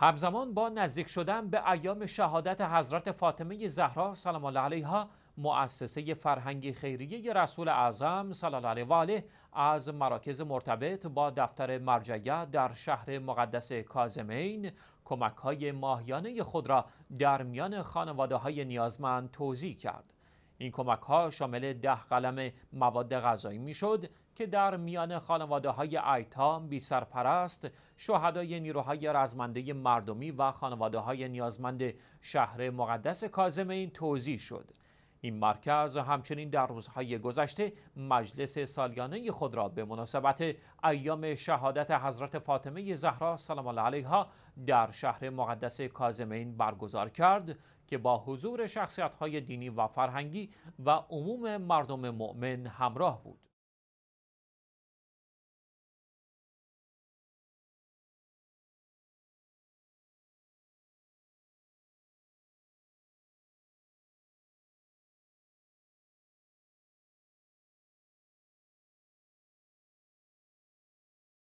همزمان با نزدیک شدن به ایام شهادت حضرت فاطمه زهرا سلام الله علیها مؤسسه فرهنگی خیریه رسول اعظم صلی الله علیه و آله از مراکز مرتبط با دفتر مرجعیت در شهر مقدس کازمین کمک های ماهیانه خود را در میان خانواده های نیازمند توزیع کرد. این کمک ها شامل ده قلم مواد غذایی میشد که در میان خانواده های ایتام، بی سرپرست، شهدای نیروهای رزمنده مردمی و خانواده های نیازمند شهر مقدس کازم این توضیح شد. این مرکز همچنین در روزهای گذشته مجلس سالیانه خود را به مناسبت ایام شهادت حضرت فاطمه زهرا سلام الله علیها در شهر مقدس کازمین برگزار کرد که با حضور شخصیت‌های دینی و فرهنگی و عموم مردم مؤمن همراه بود.